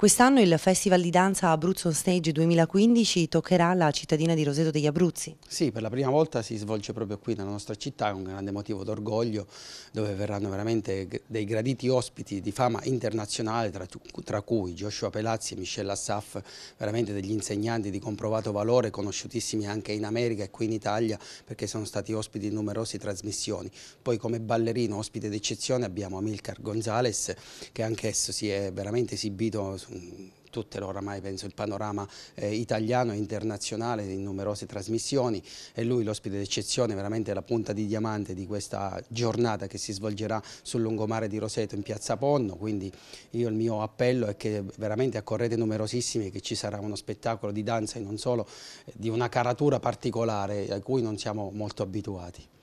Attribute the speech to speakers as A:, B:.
A: Quest'anno il Festival di Danza Abruzzo Stage 2015 toccherà la cittadina di Roseto degli
B: Abruzzi. Sì, per la prima volta si svolge proprio qui nella nostra città, è un grande motivo d'orgoglio dove verranno veramente dei graditi ospiti di fama internazionale tra, tra cui Joshua Pelazzi e Michelle Assaf, veramente degli insegnanti di comprovato valore, conosciutissimi anche in America e qui in Italia perché sono stati ospiti in numerose trasmissioni. Poi come ballerino ospite d'eccezione abbiamo Amilcar Gonzales, che anch'esso si è veramente esibito Mm, tutte oramai penso il panorama eh, italiano e internazionale in numerose trasmissioni e lui l'ospite d'eccezione veramente la punta di diamante di questa giornata che si svolgerà sul lungomare di Roseto in piazza Ponno quindi io il mio appello è che veramente accorrete numerosissimi che ci sarà uno spettacolo di danza e non solo eh, di una caratura particolare a cui non siamo molto abituati.